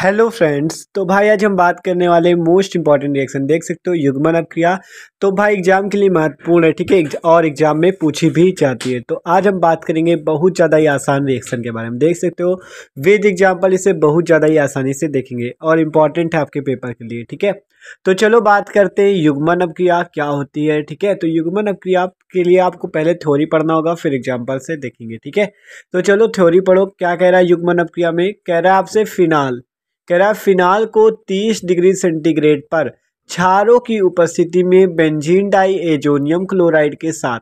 hello friends तो भाई आज हम बात करने वाले मोस्ट इंपॉर्टेंट रिएक्शन देख सकते हो युग्मन अभिक्रिया तो भाई एग्जाम के लिए महत्वपूर्ण है ठीक है और एग्जाम में पूछी भी जाती है तो आज हम बात करेंगे बहुत ज़्यादा ही आसान रिएक्शन के बारे में देख सकते हो विद एग्जाम्पल इसे बहुत ज़्यादा ही आसानी से देखेंगे और इम्पॉर्टेंट है आपके पेपर के लिए ठीक है तो चलो बात करते हैं युग्मन अभिक्रिया क्या होती है ठीक है तो युग्मन अभिक्रिया के लिए आपको पहले थ्योरी पढ़ना होगा फिर एग्जाम्पल से देखेंगे ठीक है तो चलो थ्योरी पढ़ो क्या कह रहा है युग्मन अभिक्रिया में कह रहा है आपसे फिनाल कह रहा है फिनाल को 30 डिग्री सेंटीग्रेड पर क्षारों की उपस्थिति में बेंजीन डाई एजोनियम क्लोराइड के साथ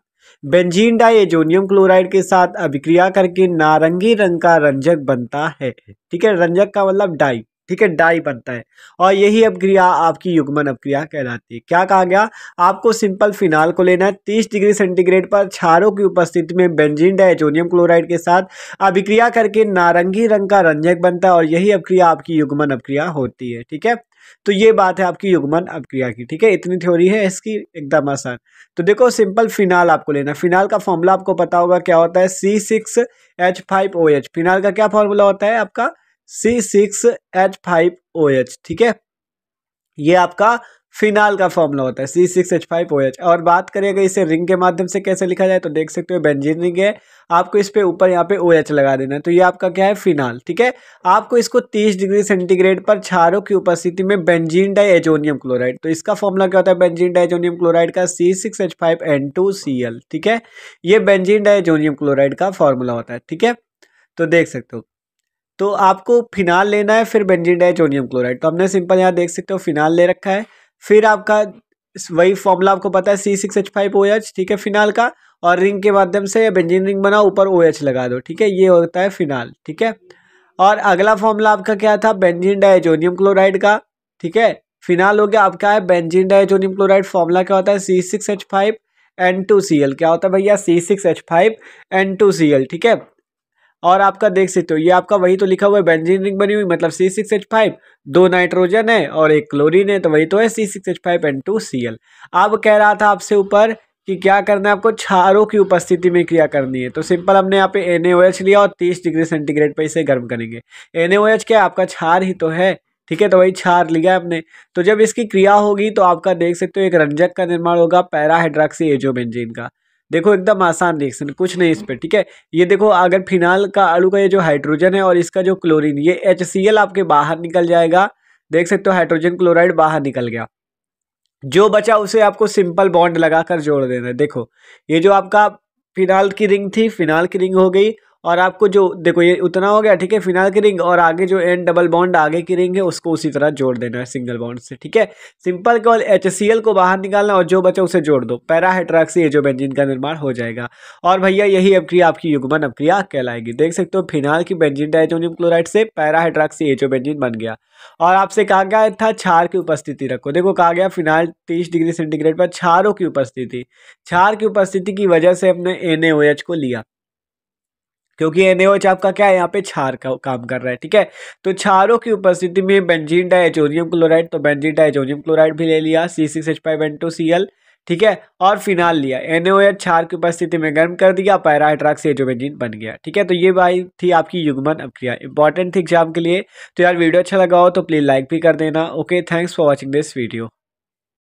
बेंजीन डाई एजोनियम क्लोराइड के साथ अभिक्रिया करके नारंगी रंग का रंजक बनता है ठीक है रंजक का मतलब डाई ठीक है डाई बनता है और यही अपक्रिया आपकी युग्मन अपक्रिया कहलाती है क्या कहा गया आपको सिंपल फिनाल को लेना है तीस डिग्री सेंटीग्रेड पर छारों की उपस्थिति में बेंजीन डाइजोनियम क्लोराइड के साथ अभिक्रिया करके नारंगी रंग का रंजक बनता है और यही अपक्रिया आपकी युग्मन अपक्रिया होती है ठीक है तो ये बात है आपकी युग्मन अपक्रिया की ठीक है इतनी थ्योरी है इसकी एकदम आसान तो देखो सिंपल फिनाल आपको लेना फिनाल का फॉर्मूला आपको पता होगा क्या होता है C six H five O H phenol का क्या फॉर्मूला होता है आपका C six H five O H ठीक है ये आपका फिनाल का फॉर्मूला होता है C six H five O H और बात करें अगर इसे रिंग के माध्यम से कैसे लिखा जाए तो देख सकते हो बेंजीन रिंग है आपको इस पे ऊपर यहाँ पे ओ OH एच लगा देना है तो ये आपका क्या है फिनाल ठीक है आपको इसको 30 डिग्री सेंटीग्रेड पर छारों की उपस्थिति में बेंजीन डाई एजोनियम क्लोराइड तो इसका फॉर्मूला क्या होता है बेंजीन डाइजोनियम एजोनियम क्लोराइड का C six H five N two C L ठीक है ये बेंजीन डाइजोनियम एजोनियम क्लोराइड का फॉर्मूला होता है ठीक है तो देख सकते हो तो आपको फिनाल लेना है फिर बेंजीन डाइजोनियम क्लोराइड तो हमने सिंपल यहाँ देख सकते हो फिनाल ले रखा है फिर आपका वही फॉर्मूला आपको पता है C six H five O H ठीक है फिनाल का और रिंग के माध्यम से बेंजीन रिंग बनाओ ऊपर ओ एच लगा दो ठीक है ये होता है फिनाल ठीक है और अगला फॉर्मूला आपका क्या था बेंजीन डाइजोनियम क्लोराइड का ठीक है फिनाल हो गया आपका है बेंजीन डाइजोनियम क्लोराइड फॉर्मूला क्या होता है C six H five N two C L क्या होता है भैया C six H five N two C L ठीक है और आपका देख सकते हो ये आपका वही तो लिखा हुआ है बेंजीन रिंग बनी हुई मतलब सी सिक्स एच फाइव दो नाइट्रोजन है और एक क्लोरीन है तो वही तो है C six H five and two C L अब कह रहा था आपसे ऊपर कि क्या करना है आपको क्षारों की उपस्थिति में क्रिया करनी है तो सिंपल हमने यहाँ पे एन लिया और तीस डिग्री सेंटीग्रेड पर इसे गर्म करेंगे एन क्या आपका क्षार ही तो है ठीक है तो वही क्षार लिया आपने तो जब इसकी क्रिया होगी तो आपका देख सकते हो एक रंजक का निर्माण होगा पैराहाइड्राक्सी एजोबेंजीन का देखो एकदम आसान रिएक्शन कुछ नहीं इस पर ठीक है ये देखो अगर फिनाल का अड़ू का ये जो हाइड्रोजन है और इसका जो क्लोरीन ये एच आपके बाहर निकल जाएगा देख सकते हो हाइड्रोजन क्लोराइड बाहर निकल गया जो बचा उसे आपको सिंपल बॉन्ड लगाकर जोड़ देना है देखो ये जो आपका फिनाल की रिंग थी फिनाल की रिंग हो गई और आपको जो देखो ये उतना हो गया ठीक है फिनाल की रिंग और आगे जो एंड डबल बॉन्ड आगे की रिंग है उसको उसी तरह जोड़ देना है सिंगल बॉन्ड से ठीक है सिंपल केवल एच को बाहर निकालना और जो बचा उसे जोड़ दो पैराहाइड्राक से ये जो बेंजिन का निर्माण हो जाएगा और भैया यही अभिक्रिया आपकी युगमन अभिक्रिया कहलाएगी देख सकते हो फिनाल की बेंजिन डाइजोनियम क्लोराइड से पैराहाइड्राक से ये जो बेंजिन बन गया और आपसे कहा गया था छार की उपस्थिति रखो देखो कहा गया फिनाल तीस डिग्री सेंटीग्रेड पर छारों की उपस्थिति छार की उपस्थिति की वजह से अपने एन को लिया क्योंकि एच अच्छा, आपका क्या है यहाँ पे छार का काम कर रहा है ठीक है तो छारों की उपस्थिति में बेंजीन डाइजोनियम क्लोराइड तो बेंजीन डाइजोनियम क्लोराइड भी ले लिया C six H five N two C L ठीक है और फिनाल लिया एच छार की उपस्थिति में गर्म कर दिया पैराहाइड्राक्सी एजोबेंजीन बन गया ठीक है तो ये भाई थी आपकी युग्मन अभिक्रिया इंपॉर्टेंट थी एग्जाम के लिए तो यार वीडियो अच्छा लगा हो तो प्लीज़ लाइक भी कर देना okay thanks for watching this video